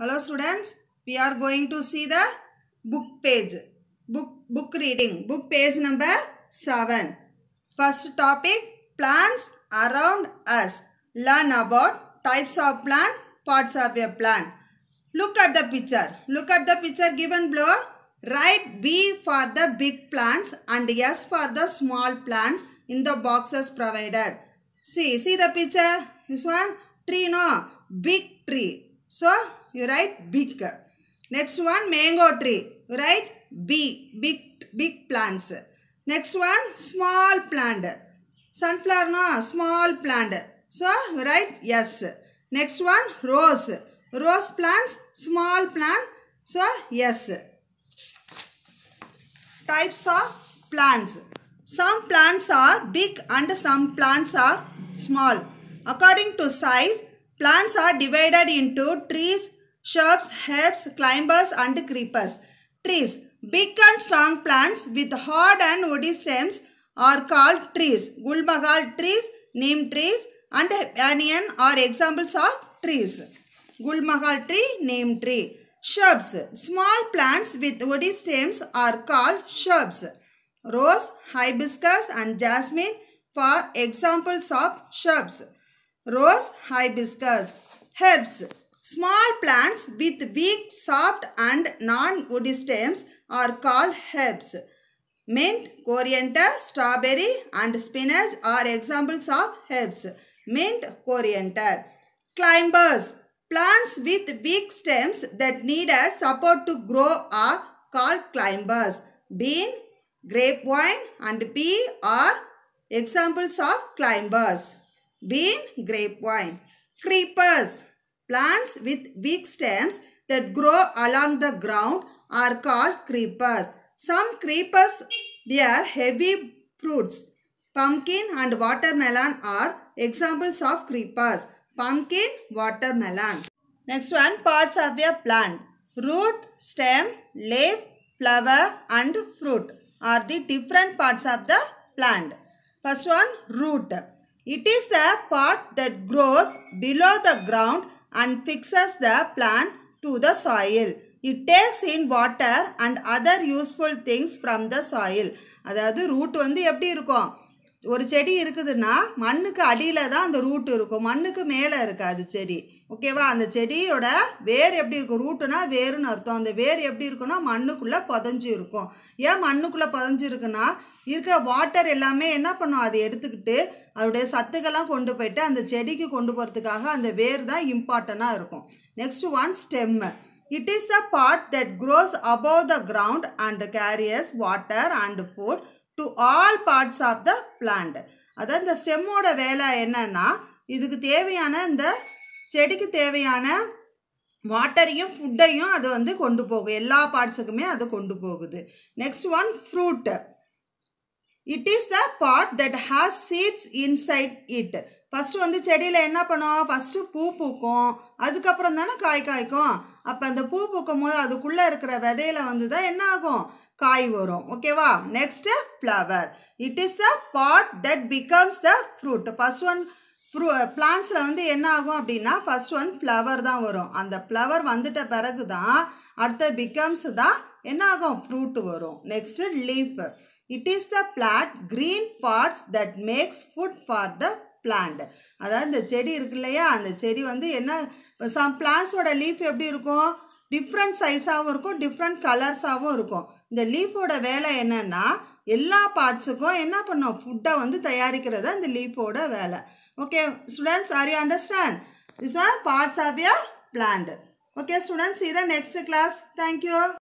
Hello students, we are going to see the book page, book, book reading, book page number 7. First topic, plants around us. Learn about types of plant, parts of a plant. Look at the picture. Look at the picture given below. Write B for the big plants and S for the small plants in the boxes provided. See, see the picture. This one, tree no, big tree. So, you write big. Next one, mango tree. You write B, big, big plants. Next one, small plant. Sunflower, no, small plant. So, you write yes. Next one, rose. Rose plants, small plant. So, yes. Types of plants. Some plants are big and some plants are small. According to size, plants are divided into trees, shrubs, herbs, climbers and creepers. Trees. Big and strong plants with hard and woody stems are called trees. Gulmagal trees, neem trees and banyan are examples of trees. Gulmagal tree, neem tree. Shrubs. Small plants with woody stems are called shrubs. Rose, hibiscus and jasmine are examples of shrubs. Rose, hibiscus. Herbs. Small plants with weak, soft and non-woody stems are called herbs. Mint, coriander, strawberry and spinach are examples of herbs. Mint, coriander. Climbers. Plants with weak stems that need a support to grow are called climbers. Bean, grapevine and pea are examples of climbers. Bean, grapevine. Creepers. Plants with weak stems that grow along the ground are called creepers. Some creepers bear heavy fruits. Pumpkin and watermelon are examples of creepers. Pumpkin, watermelon. Next one, parts of a plant. Root, stem, leaf, flower and fruit are the different parts of the plant. First one, root. It is the part that grows below the ground and fixes the plant to the soil. It takes in water and other useful things from the soil. அதாவது root root. எப்படி இருக்கும் ஒரு செடி இருக்குதுன்னா மண்ணுக்கு அடியில் தான் அந்த ரூட் இருக்கும் மண்ணுக்கு மேலே இருக்காது செடி ஓகேவா அந்த செடியோட வேர் எப்படி இருக்கும் ரூட்டுனா வேருன்னு அர்த்தம் அந்த வேர் எப்படி இருக்குன்னா மண்ணுக்குள்ளே புதஞ்சு இருக்கும் ஏன் மண்ணுக்குள்ளே புதஞ்சு இருக்குன்னா இருக்கிற வாட்டர் எல்லாமே என்ன பண்ணும் அதை எடுத்துக்கிட்டு அதோடைய சத்துக்கெல்லாம் கொண்டு போயிட்டு அந்த செடிக்கு கொண்டு போகிறதுக்காக அந்த வேர் தான் இம்பார்ட்டண்ட்டாக இருக்கும் next one stem it is the part that grows above the ground and carries water and food to all parts of the plant அதான் இந்த ஸ்டெம்மோட வேலை என்னன்னா இதுக்கு தேவையான இந்த செடிக்கு தேவையான வாட்டரையும் ஃபுட்டையும் அது வந்து கொண்டு போகும் எல்லா பார்ட்ஸுக்குமே அது கொண்டு போகுது next one fruit it is the part that has seeds inside it first வந்து செடியில் என்ன பண்ணுவோம் ஃபஸ்ட்டு பூ பூக்கும் அதுக்கப்புறம் தானே காய் காய்க்கும் அப்போ அந்த பூ பூக்கும் போது அதுக்குள்ளே இருக்கிற விதையில வந்து தான் என்ன ஆகும் காய் வரும் ஓகேவா next flower it is the part that becomes the fruit first one ஃப்ரூ பிளான்ஸில் வந்து என்ன ஆகும் அப்படின்னா ஃபஸ்ட் ஒன் ஃப்ளவர் தான் வரும் அந்த ஃப்ளவர் வந்துட்ட பிறகு தான் அடுத்த பிகம்ஸ் தான் என்ன ஆகும் ஃப்ரூட்டு வரும் next leaf it is the flat green parts that makes food for the plant அதாவது இந்த செடி இருக்கு இல்லையா அந்த செடி வந்து என்ன சம் பிளான்ஸோட லீஃப் எப்படி இருக்கும் டிஃப்ரெண்ட் சைஸாகவும் இருக்கும் டிஃப்ரெண்ட் கலர்ஸாகவும் இருக்கும் இந்த லீஃபோட வேலை என்னென்னா எல்லா பார்ட்ஸுக்கும் என்ன பண்ணோம் ஃபுட்டை வந்து தயாரிக்கிறது இந்த லீஃபோட வேலை okay students are you understand is are parts of your plant okay students இதான் நெக்ஸ்ட் கிளாஸ் தேங்க்யூ